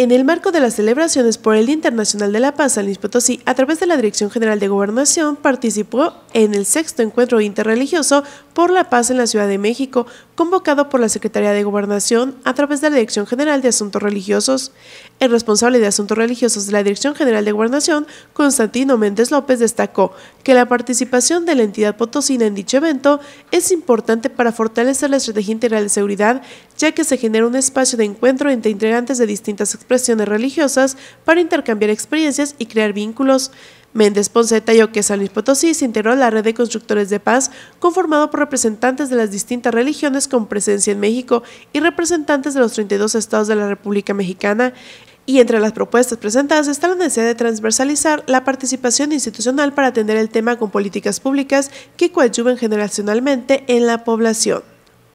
En el marco de las celebraciones por el Día Internacional de la Paz, Alice Potosí, a través de la Dirección General de Gobernación, participó en el sexto encuentro interreligioso por la paz en la Ciudad de México, convocado por la Secretaría de Gobernación a través de la Dirección General de Asuntos Religiosos. El responsable de Asuntos Religiosos de la Dirección General de Gobernación, Constantino Méndez López, destacó que la participación de la entidad potosina en dicho evento es importante para fortalecer la estrategia integral de seguridad ya que se genera un espacio de encuentro entre integrantes de distintas expresiones religiosas para intercambiar experiencias y crear vínculos. Méndez Ponce detalló que San Luis Potosí se integró a la red de constructores de paz, conformado por representantes de las distintas religiones con presencia en México y representantes de los 32 estados de la República Mexicana. Y entre las propuestas presentadas está la necesidad de transversalizar la participación institucional para atender el tema con políticas públicas que coadyuven generacionalmente en la población.